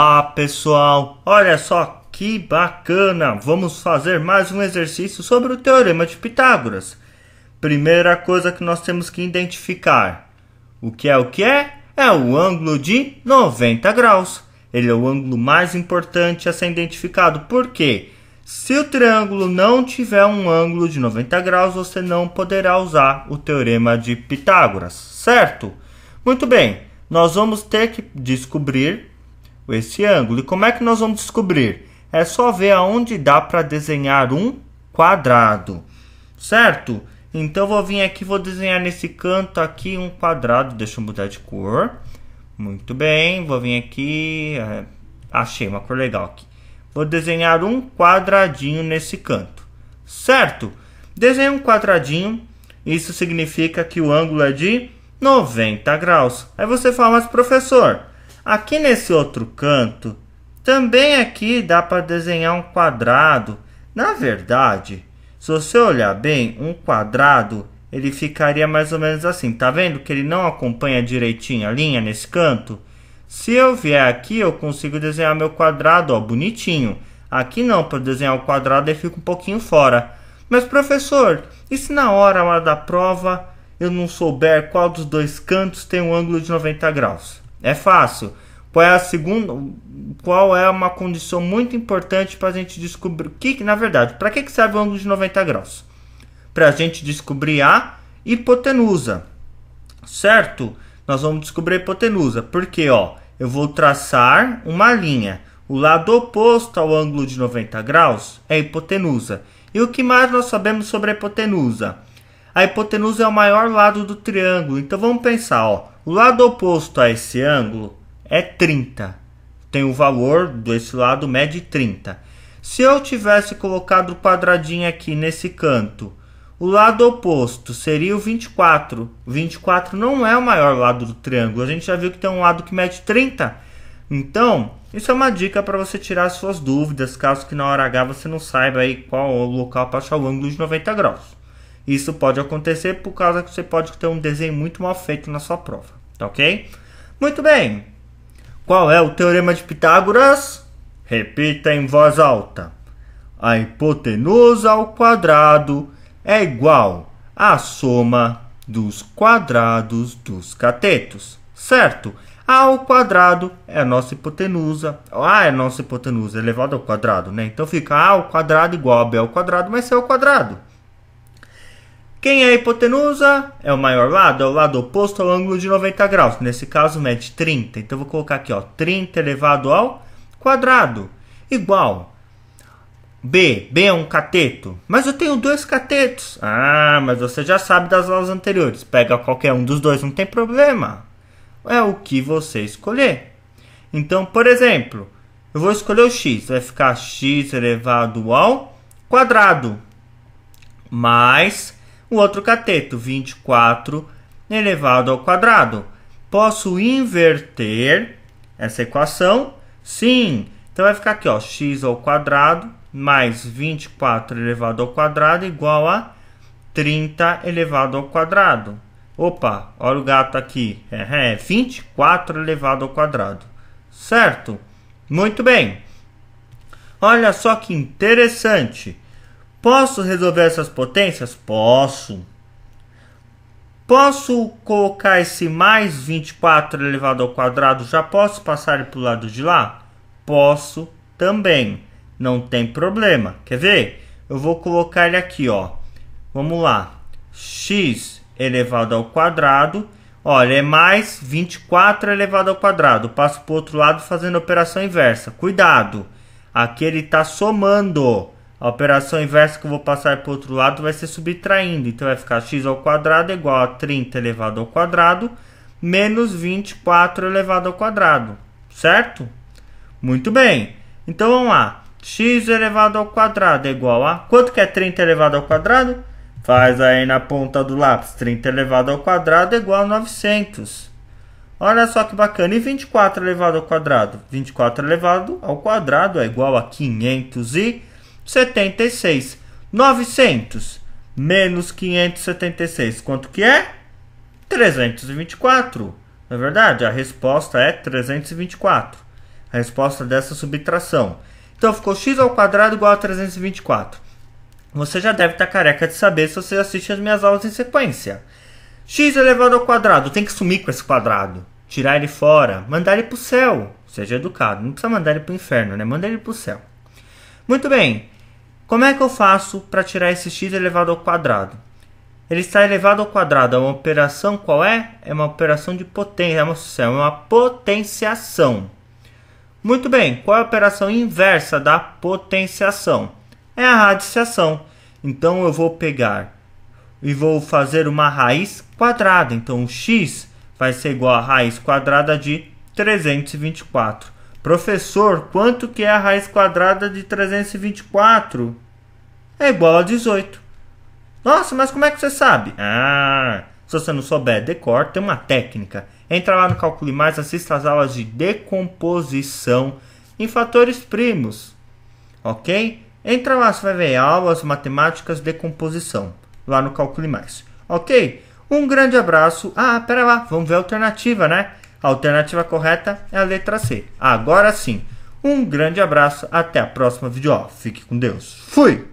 Olá pessoal, olha só que bacana! Vamos fazer mais um exercício sobre o Teorema de Pitágoras. Primeira coisa que nós temos que identificar: o que é o que é? É o ângulo de 90 graus. Ele é o ângulo mais importante a ser identificado, porque se o triângulo não tiver um ângulo de 90 graus, você não poderá usar o Teorema de Pitágoras, certo? Muito bem, nós vamos ter que descobrir esse ângulo. E como é que nós vamos descobrir? É só ver aonde dá para desenhar um quadrado, certo? Então vou vir aqui, vou desenhar nesse canto aqui um quadrado. Deixa eu mudar de cor. Muito bem, vou vir aqui. É, achei uma cor legal aqui. Vou desenhar um quadradinho nesse canto, certo? Desenhei um quadradinho. Isso significa que o ângulo é de 90 graus. Aí você fala, mas professor, Aqui nesse outro canto, também aqui dá para desenhar um quadrado. Na verdade, se você olhar bem, um quadrado ele ficaria mais ou menos assim. Tá vendo que ele não acompanha direitinho a linha nesse canto? Se eu vier aqui, eu consigo desenhar meu quadrado, ó, bonitinho. Aqui não, para desenhar o quadrado ele fica um pouquinho fora. Mas professor, e se na hora lá da prova eu não souber qual dos dois cantos tem um ângulo de 90 graus? É fácil. Qual é a segunda? Qual é uma condição muito importante para a gente descobrir o que, na verdade, para que, que serve o ângulo de 90 graus? Para a gente descobrir a hipotenusa, certo? Nós vamos descobrir a hipotenusa, porque ó, eu vou traçar uma linha. O lado oposto ao ângulo de 90 graus é a hipotenusa. E o que mais nós sabemos sobre a hipotenusa? a hipotenusa é o maior lado do triângulo. Então vamos pensar, ó, o lado oposto a esse ângulo é 30. Tem o valor desse lado mede 30. Se eu tivesse colocado o quadradinho aqui nesse canto, o lado oposto seria o 24. O 24 não é o maior lado do triângulo. A gente já viu que tem um lado que mede 30. Então, isso é uma dica para você tirar suas dúvidas, caso que na hora H você não saiba aí qual o local para achar o ângulo de 90 graus. Isso pode acontecer por causa que você pode ter um desenho muito mal feito na sua prova, tá ok? Muito bem. Qual é o teorema de Pitágoras? Repita em voz alta. A hipotenusa ao quadrado é igual à soma dos quadrados dos catetos, certo? A ao quadrado é a nossa hipotenusa. A é a nossa hipotenusa elevada ao quadrado, né? Então fica A ao quadrado igual a B ao quadrado mais C ao quadrado. Quem é hipotenusa? É o maior lado, é o lado oposto ao ângulo de 90 graus. Nesse caso, mede 30. Então, vou colocar aqui, ó, 30 elevado ao quadrado, igual. B, B é um cateto. Mas eu tenho dois catetos. Ah, mas você já sabe das aulas anteriores. Pega qualquer um dos dois, não tem problema. É o que você escolher. Então, por exemplo, eu vou escolher o x. Vai ficar x elevado ao quadrado. Mais o outro cateto, 24 elevado ao quadrado. Posso inverter essa equação? Sim. Então vai ficar aqui, ó, x ao quadrado mais 24 elevado ao quadrado igual a 30 elevado ao quadrado. Opa, olha o gato aqui. É, é 24 elevado ao quadrado. Certo? Muito bem. Olha só que interessante. Posso resolver essas potências? Posso. Posso colocar esse mais 24 elevado ao quadrado? Já posso passar ele para o lado de lá? Posso também. Não tem problema. Quer ver? Eu vou colocar ele aqui, ó. Vamos lá. x elevado ao quadrado. Olha, é mais 24 elevado ao quadrado. Passo para o outro lado fazendo a operação inversa. Cuidado. Aqui ele está somando. A operação inversa que eu vou passar para o outro lado vai ser subtraindo. Então, vai ficar x ao quadrado igual a 30 elevado ao quadrado menos 24 elevado ao quadrado. Certo? Muito bem. Então, vamos lá. x elevado ao quadrado é igual a... Quanto que é 30 elevado ao quadrado? Faz aí na ponta do lápis. 30 elevado ao quadrado é igual a 900. Olha só que bacana. E 24 elevado ao quadrado? 24 elevado ao quadrado é igual a 500 e... 576. 900 menos 576, quanto que é? 324. Não é verdade, a resposta é 324. A resposta dessa subtração. Então ficou x ao quadrado igual a 324. Você já deve estar careca de saber se você assiste as minhas aulas em sequência. x elevado ao quadrado, tem que sumir com esse quadrado, tirar ele fora, mandar ele para o céu. Seja educado, não precisa mandar ele para o inferno, né? Manda ele para o céu. Muito bem, como é que eu faço para tirar esse x elevado ao quadrado? Ele está elevado ao quadrado. É uma operação qual é? É uma operação de potência, é uma, é uma potenciação. Muito bem, qual é a operação inversa da potenciação? É a radiciação. Então eu vou pegar e vou fazer uma raiz quadrada. Então o x vai ser igual a raiz quadrada de 324. Professor, quanto que é a raiz quadrada de 324? É igual a 18. Nossa, mas como é que você sabe? Ah, se você não souber, decor, tem uma técnica. Entra lá no Calcule Mais, assista as aulas de decomposição em fatores primos. Ok? Entra lá, você vai ver aulas matemáticas de decomposição lá no Calcule Mais. Ok? Um grande abraço. Ah, pera lá, vamos ver a alternativa, né? A alternativa correta é a letra C. Agora sim. Um grande abraço, até a próxima vídeo. Fique com Deus. Fui!